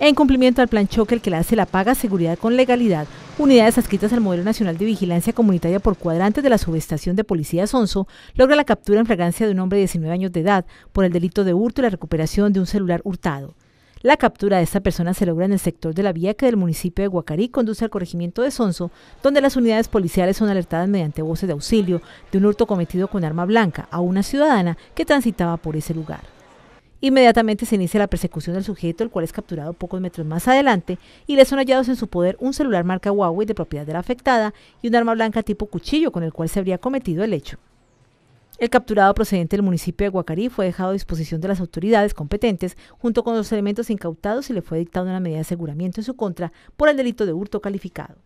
En cumplimiento al plan choque, el que la hace la paga seguridad con legalidad, unidades adscritas al Modelo Nacional de Vigilancia Comunitaria por cuadrantes de la subestación de Policía Sonso, logra la captura en fragancia de un hombre de 19 años de edad por el delito de hurto y la recuperación de un celular hurtado. La captura de esta persona se logra en el sector de la vía que del municipio de Guacarí conduce al corregimiento de Sonso, donde las unidades policiales son alertadas mediante voces de auxilio de un hurto cometido con arma blanca a una ciudadana que transitaba por ese lugar. Inmediatamente se inicia la persecución del sujeto, el cual es capturado pocos metros más adelante, y le son hallados en su poder un celular marca Huawei de propiedad de la afectada y un arma blanca tipo cuchillo con el cual se habría cometido el hecho. El capturado procedente del municipio de Guacarí fue dejado a disposición de las autoridades competentes junto con los elementos incautados y le fue dictada una medida de aseguramiento en su contra por el delito de hurto calificado.